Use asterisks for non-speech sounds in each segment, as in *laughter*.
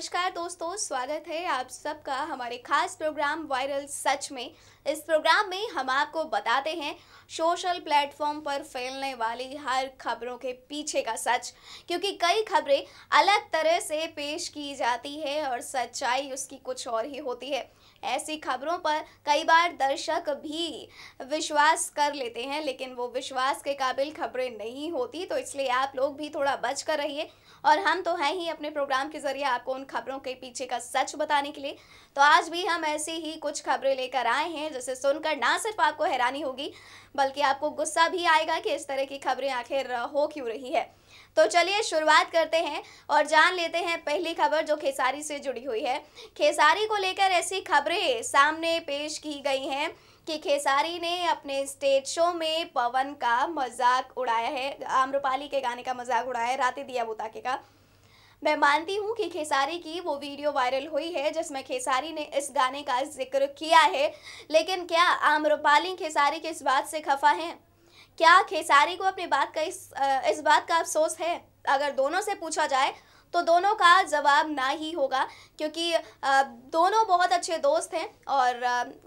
नमस्कार दोस्तों स्वागत है आप सबका हमारे खास प्रोग्राम वायरल सच में इस प्रोग्राम में हम आपको बताते हैं सोशल प्लेटफॉर्म पर फैलने वाली हर खबरों के पीछे का सच क्योंकि कई खबरें अलग तरह से पेश की जाती है और सच्चाई उसकी कुछ और ही होती है ऐसी खबरों पर कई बार दर्शक भी विश्वास कर लेते हैं लेकिन वो विश्वास के काबिल खबरें नहीं होती तो इसलिए आप लोग भी थोड़ा बच कर रहिए और हम तो हैं ही अपने प्रोग्राम के ज़रिए आपको उन खबरों के पीछे का सच बताने के लिए तो आज भी हम ऐसी ही कुछ खबरें लेकर आए हैं जिसे सुनकर ना सिर्फ आपको हैरानी होगी बल्कि आपको गुस्सा भी आएगा कि इस तरह की खबरें आखिर हो क्यों रही है तो चलिए शुरुआत करते हैं और जान लेते हैं पहली खबर जो खेसारी से जुड़ी हुई है खेसारी को लेकर ऐसी खबरें सामने पेश की गई हैं कि खेसारी ने अपने स्टेज शो में पवन का मजाक उड़ाया है आम्रपाली के गाने का मजाक उड़ाया है राति दिया बुताके का मैं मानती हूँ कि खेसारी की वो वीडियो वायरल हुई है जिसमें खेसारी ने इस गाने का जिक्र किया है लेकिन क्या आम्रपाली खेसारी के इस बात से खफा हैं क्या खेसारी को अपनी बात का इस इस बात का अफसोस है अगर दोनों से पूछा जाए तो दोनों का जवाब ना ही होगा क्योंकि दोनों बहुत अच्छे दोस्त हैं और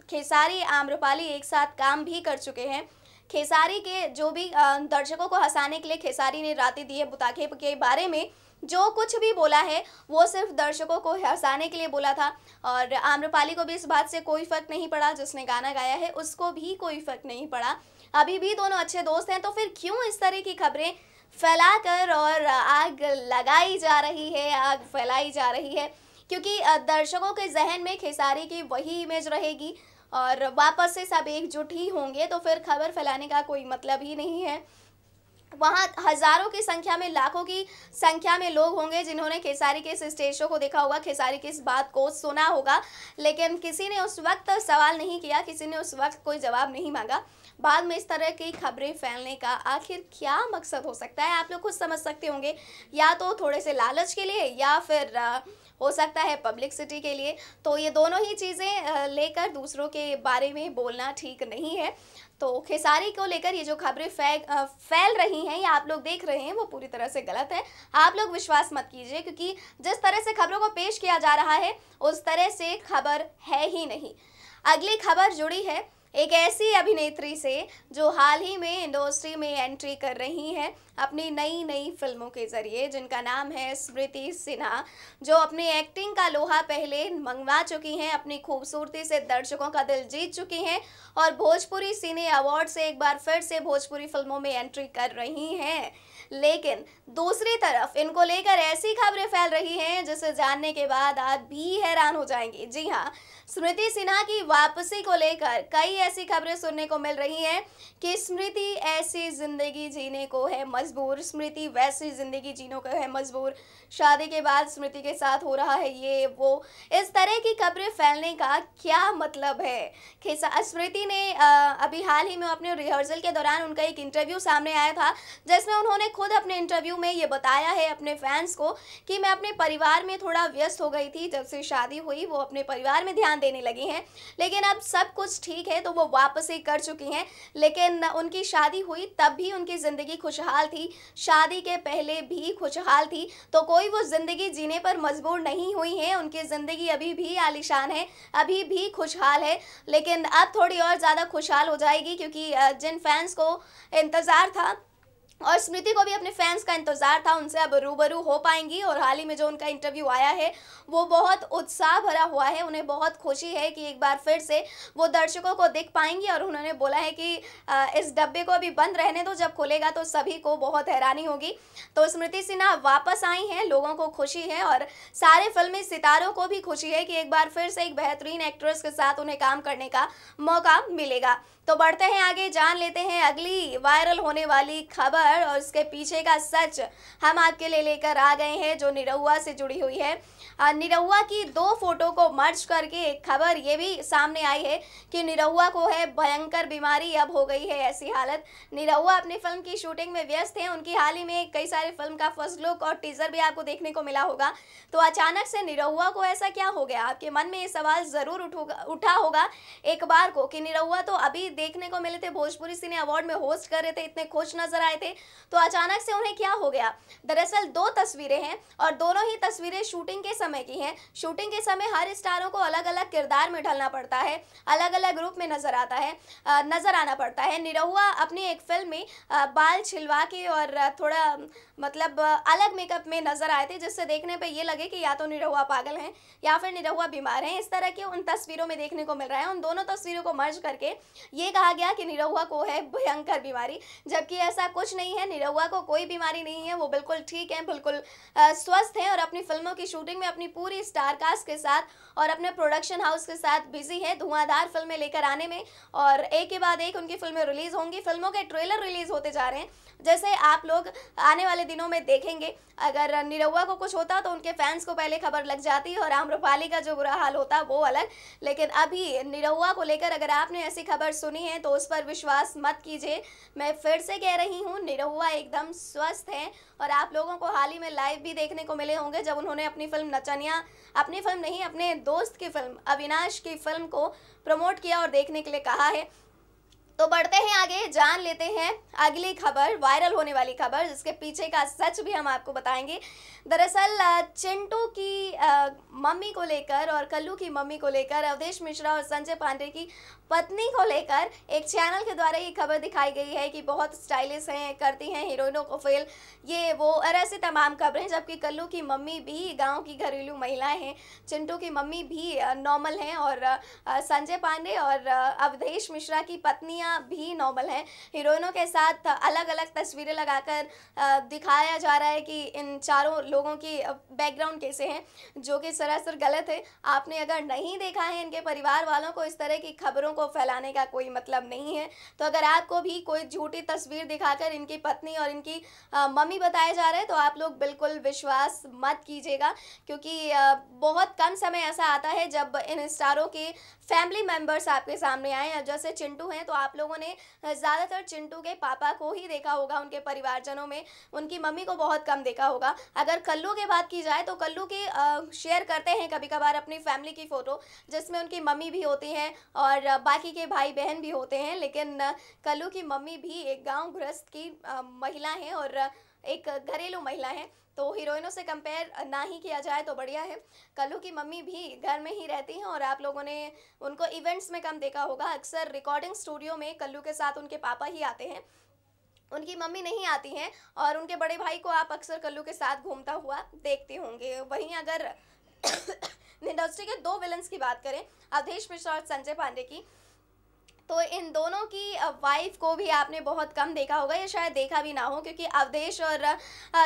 खेसारी आम्रपाली एक साथ काम भी कर चुके हैं खेसारी के जो भी दर्शकों को हंसाने के लिए खेसारी ने रातें दी है बुताखे के बारे में जो कुछ भी बोला है वो सिर्फ दर्शकों को हंसाने के लिए बोला था और आम्रपाली को भी इस बात से कोई फ़र्क नहीं पड़ा जिसने गाना गाया है उसको भी कोई फ़र्क नहीं पड़ा अभी भी दोनों अच्छे दोस्त हैं तो फिर क्यों इस तरह की खबरें फैलाकर और आग लगाई जा रही है आग फैलाई जा रही है क्योंकि दर्शकों के जहन में खेसारी की वही इमेज रहेगी और वापस से सब एकजुट ही होंगे तो फिर खबर फैलाने का कोई मतलब ही नहीं है वहाँ हज़ारों की संख्या में लाखों की संख्या में लोग होंगे जिन्होंने खेसारी के इस स्टेज शो को देखा होगा खेसारी की इस बात को सुना होगा लेकिन किसी ने उस वक्त सवाल नहीं किया किसी ने उस वक्त कोई जवाब नहीं मांगा बाद में इस तरह की खबरें फैलने का आखिर क्या मकसद हो सकता है आप लोग खुद समझ सकते होंगे या तो थोड़े से लालच के लिए या फिर हो सकता है सिटी के लिए तो ये दोनों ही चीज़ें लेकर दूसरों के बारे में बोलना ठीक नहीं है तो खेसारी को लेकर ये जो खबरें फैल रही हैं या आप लोग देख रहे हैं वो पूरी तरह से गलत है आप लोग विश्वास मत कीजिए क्योंकि जिस तरह से खबरों को पेश किया जा रहा है उस तरह से खबर है ही नहीं अगली खबर जुड़ी है एक ऐसी अभिनेत्री से जो हाल ही में इंडस्ट्री में एंट्री कर रही हैं अपनी नई नई फिल्मों के ज़रिए जिनका नाम है स्मृति सिन्हा जो अपनी एक्टिंग का लोहा पहले मंगवा चुकी हैं अपनी खूबसूरती से दर्शकों का दिल जीत चुकी हैं और भोजपुरी सिने अवार्ड से एक बार फिर से भोजपुरी फिल्मों में एंट्री कर रही हैं लेकिन दूसरी तरफ इनको लेकर ऐसी खबरें फैल रही हैं जिसे जानने के बाद आप भी हैरान हो जाएंगे जी हाँ स्मृति सिन्हा की वापसी को लेकर कई ऐसी खबरें सुनने को मिल रही हैं कि स्मृति ऐसी जिंदगी जीने को है मजबूर स्मृति वैसी ज़िंदगी जीनों का है मजबूर शादी के बाद स्मृति के साथ हो रहा है ये वो इस तरह की खबरें फैलने का क्या मतलब है खेसा स्मृति ने अभी हाल ही में अपने रिहर्सल के दौरान उनका एक इंटरव्यू सामने आया था जिसमें उन्होंने खुद अपने इंटरव्यू में ये बताया है अपने फैंस को कि मैं अपने परिवार में थोड़ा व्यस्त हो गई थी जब से शादी हुई वो अपने परिवार में ध्यान देने लगी हैं लेकिन अब सब कुछ ठीक है तो वो वापसी कर चुकी हैं लेकिन उनकी शादी हुई तब भी उनकी ज़िंदगी खुशहाल थी शादी के पहले भी खुशहाल थी तो कोई वो ज़िंदगी जीने पर मजबूर नहीं हुई है उनकी ज़िंदगी अभी भी आलिशान है अभी भी खुशहाल है लेकिन अब थोड़ी और ज़्यादा खुशहाल हो जाएगी क्योंकि जिन फैंस को इंतज़ार था और स्मृति को भी अपने फैंस का इंतज़ार था उनसे अब रूबरू हो पाएंगी और हाल ही में जो उनका इंटरव्यू आया है वो बहुत उत्साह भरा हुआ है उन्हें बहुत खुशी है कि एक बार फिर से वो दर्शकों को दिख पाएंगी और उन्होंने बोला है कि इस डब्बे को अभी बंद रहने दो जब खुलेगा तो सभी को बहुत हैरानी होगी तो स्मृति सिन्हा वापस आई हैं लोगों को खुशी है और सारे फिल्मी सितारों को भी खुशी है कि एक बार फिर से एक बेहतरीन एक्ट्रेस के साथ उन्हें काम करने का मौका मिलेगा तो बढ़ते हैं आगे जान लेते हैं अगली वायरल होने वाली खबर और उसके पीछे का सच हम आपके लिए लेकर आ गए हैं जो निरहुआ से जुड़ी हुई है निरहुआ की दो फोटो को मर्ज करके एक खबर ये भी सामने आई है कि निरहुआ को है भयंकर बीमारी अब हो गई है ऐसी हालत निरहुआ अपनी फिल्म की शूटिंग में व्यस्त हैं उनकी हाल ही में कई सारे फिल्म का फर्स्ट लुक और टीजर भी आपको देखने को मिला होगा तो अचानक से निरहुआ को ऐसा क्या हो गया आपके मन में ये सवाल ज़रूर उठोगा उठा होगा एक बार को कि निरहुआ तो अभी देखने को मिले थे भोजपुरी सिने अवार्ड में होस्ट कर रहे थे इतने खुश नजर आए थे तो अचानक से उन्हें क्या हो गया दरअसल दो तस्वीरें हैं और दोनों ही तस्वीरें शूटिंग के समय की हैं शूटिंग के समय हर स्टारों को अलग अलग किरदार में ढलना पड़ता है अलग अलग रूप में नज़र आता है नज़र आना पड़ता है निरहुआ अपनी एक फिल्म में बाल छिलवा के और थोड़ा मतलब अलग मेकअप में नज़र आए थे जिससे देखने पर यह लगे कि या तो निरहुआ पागल हैं या फिर निरहुआ बीमार हैं इस तरह की उन तस्वीरों में देखने को मिल रहा है उन दोनों तस्वीरों को मर्ज करके ये कहा गया कि निरहुआ को है भयंकर बीमारी जबकि ऐसा कुछ नहीं है निरहुआ को कोई बीमारी नहीं है वो बिल्कुल ठीक है बिल्कुल स्वस्थ हैं और अपनी फिल्मों की शूटिंग में अपनी पूरी स्टार कास्ट के साथ और अपने प्रोडक्शन हाउस के साथ बिजी है धुआंधार फिल्में लेकर आने में और एक के बाद एक उनकी फिल्में रिलीज़ होंगी फिल्मों के ट्रेलर रिलीज़ होते जा रहे हैं जैसे आप लोग आने वाले दिनों में देखेंगे अगर निरहुआ को कुछ होता तो उनके फैंस को पहले खबर लग जाती और आम्रपाली का जो बुरा हाल होता वो अलग लेकिन अभी निरहुआ को लेकर अगर आपने ऐसी खबर सुनी है तो उस पर विश्वास मत कीजिए मैं फिर से कह रही हूँ निरहुआ एकदम स्वस्थ हैं और आप लोगों को हाल ही में लाइव भी देखने को मिले होंगे जब उन्होंने अपनी फिल्म बच्चनिया अपनी फिल्म नहीं अपने दोस्त की फिल्म अविनाश की फिल्म को प्रमोट किया और देखने के लिए कहा है तो बढ़ते हैं आगे जान लेते हैं अगली खबर वायरल होने वाली खबर जिसके पीछे का सच भी हम आपको बताएंगे दरअसल चिंटू की मम्मी को लेकर और कल्लू की मम्मी को लेकर अवधेश मिश्रा और संजय पांडे की पत्नी को लेकर एक चैनल के द्वारा ये खबर दिखाई गई है कि बहुत स्टाइलिश हैं करती हैं हीरोइनों को फेल ये वो और ऐसी तमाम खबरें जबकि कल्लू की मम्मी भी गाँव की घरेलू महिलाएँ हैं चिंटू की मम्मी भी नॉर्मल हैं और संजय पांडे और अवधेश मिश्रा की पत्नियाँ भी नॉबल है हीरोइनों के साथ अलग अलग तस्वीरें लगाकर दिखाया जा रहा है कि इन चारों लोगों की बैकग्राउंड कैसे हैं जो कि सरासर गलत है आपने अगर नहीं देखा है इनके परिवार वालों को इस तरह की खबरों को फैलाने का कोई मतलब नहीं है तो अगर आपको भी कोई झूठी तस्वीर दिखाकर इनकी पत्नी और इनकी मम्मी बताया जा रहा है तो आप लोग बिल्कुल विश्वास मत कीजिएगा क्योंकि बहुत कम समय ऐसा आता है जब इन स्टारों के फैमिली मेम्बर्स आपके सामने आए हैं जैसे चिंटू हैं तो आप लोगों ने ज़्यादातर चिंटू के पापा को ही देखा होगा उनके परिवारजनों में उनकी मम्मी को बहुत कम देखा होगा अगर कल्लू की बात की जाए तो कल्लू की शेयर करते हैं कभी कभार अपनी फैमिली की फ़ोटो जिसमें उनकी मम्मी भी होती हैं और बाकी के भाई बहन भी होते हैं लेकिन कल्लू की मम्मी भी एक गाँव गृहस्थ की महिला हैं और एक घरेलू महिला है तो हीरोइनों से कंपेयर ना ही किया जाए तो बढ़िया है कल्लू की मम्मी भी घर में ही रहती हैं और आप लोगों ने उनको इवेंट्स में कम देखा होगा अक्सर रिकॉर्डिंग स्टूडियो में कल्लू के साथ उनके पापा ही आते हैं उनकी मम्मी नहीं आती हैं और उनके बड़े भाई को आप अक्सर कल्लू के साथ घूमता हुआ देखते होंगे वहीं अगर इंडस्ट्री *coughs* के दो विलन्स की बात करें अवधेश मिश्रा और संजय पांडे की तो इन दोनों की वाइफ को भी आपने बहुत कम देखा होगा या शायद देखा भी ना हो क्योंकि अवधेश और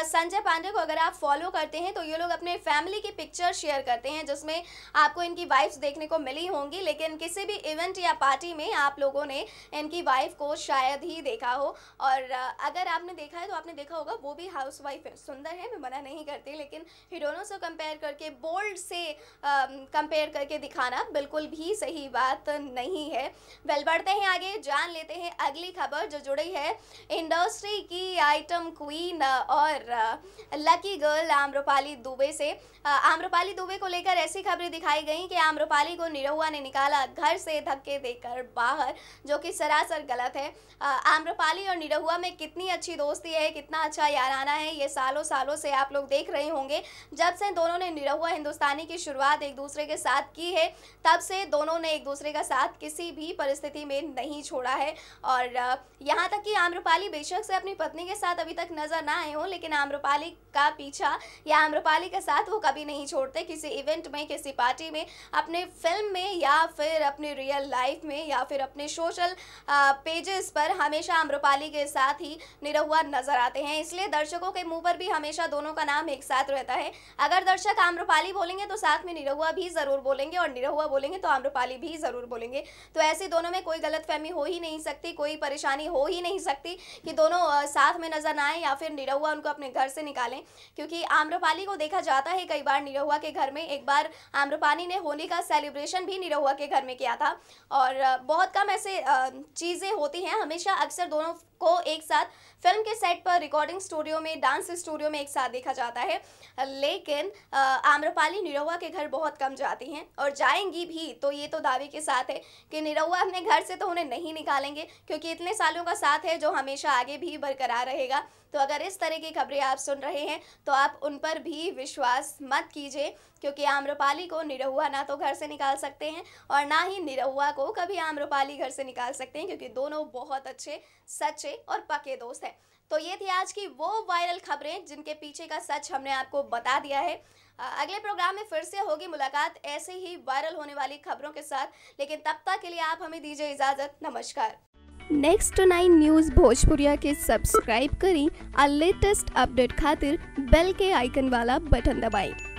संजय पांडे को अगर आप फॉलो करते हैं तो ये लोग अपने फैमिली की पिक्चर शेयर करते हैं जिसमें आपको इनकी वाइफ देखने को मिली होंगी लेकिन किसी भी इवेंट या पार्टी में आप लोगों ने इनकी वाइफ को शायद ही देखा हो और अगर आपने देखा है तो आपने देखा होगा वो भी हाउस वाइफ है सुंदर है मैं मना नहीं करती लेकिन हिडोनों से कंपेयर करके बोल्ड से कंपेयर करके दिखाना बिल्कुल भी सही बात नहीं है वेलबर्ट बढ़ते हैं आगे जान लेते हैं अगली खबर जो जुड़ी है इंडस्ट्री की आइटम क्वीन और लकी गर्ल आम्रपाली दुबे से आम्रपाली दुबे को लेकर ऐसी खबरें दिखाई गई कि आम्रपाली को निरहुआ ने निकाला घर से धक्के देकर बाहर जो कि सरासर गलत है आम्रपाली और निरहुआ में कितनी अच्छी दोस्ती है कितना अच्छा याराना है ये सालों सालों से आप लोग देख रहे होंगे जब से दोनों ने निरहुआ हिंदुस्तानी की शुरुआत एक दूसरे के साथ की है तब से दोनों ने एक दूसरे का साथ किसी भी परिस्थिति स्थिति में नहीं छोड़ा है और यहाँ तक कि आम्रपाली बेशक से अपनी पत्नी के साथ अभी तक नज़र ना आए हों लेकिन आम्रपाली का पीछा या आम्रपाली के साथ वो कभी नहीं छोड़ते किसी इवेंट में किसी पार्टी में अपने फिल्म में या फिर अपने रियल लाइफ में या फिर अपने सोशल पेजेस पर हमेशा आम्रपाली के साथ ही निरहुआ नज़र आते हैं इसलिए दर्शकों के मुंह पर भी हमेशा दोनों का नाम एक साथ रहता है अगर दर्शक आम्रपाली बोलेंगे तो साथ में निरहुआ भी ज़रूर बोलेंगे और निरहुआ बोलेंगे तो आम्रपाली भी ज़रूर बोलेंगे तो ऐसे दोनों में कोई गलतफहमी हो ही नहीं सकती कोई परेशानी हो ही नहीं सकती कि दोनों साथ में नजर ना आए या फिर निरहुआ उनको अपने घर से निकालें क्योंकि आम्रपाली को देखा जाता है कई बार निरहुआ के घर में एक बार आम्रपाली ने होली का सेलिब्रेशन भी निरहुआ के घर में किया था और बहुत कम ऐसे चीज़ें होती हैं हमेशा अक्सर दोनों को एक साथ फिल्म के सेट पर रिकॉर्डिंग स्टूडियो में डांस स्टूडियो में एक साथ देखा जाता है लेकिन आम्रपाली निरहुआ के घर बहुत कम जाती हैं और जाएंगी भी तो ये तो दावे के साथ है कि निरहुआ अपने घर घर से तो उन्हें नहीं निकालेंगे क्योंकि इतने सालों का साथ है जो हमेशा आगे भी बरकरार रहेगा तो अगर इस तरह की खबरें आप सुन रहे हैं तो आप उन पर भी विश्वास मत कीजिए क्योंकि आम्रपाली को निरहुआ ना तो घर से निकाल सकते हैं और ना ही निरहुआ को कभी आम्रपाली घर से निकाल सकते हैं क्योंकि दोनों बहुत अच्छे सच्चे और पके दोस्त हैं तो ये थी आज की वो वायरल खबरें जिनके पीछे का सच हमने आपको बता दिया है अगले प्रोग्राम में फिर से होगी मुलाकात ऐसे ही वायरल होने वाली खबरों के साथ लेकिन तब तक के लिए आप हमें दीजिए इजाजत नमस्कार नेक्स्ट नाइन न्यूज भोजपुरिया के सब्सक्राइब करें और लेटेस्ट अपडेट खातिर बेल के आइकन वाला बटन दबाएं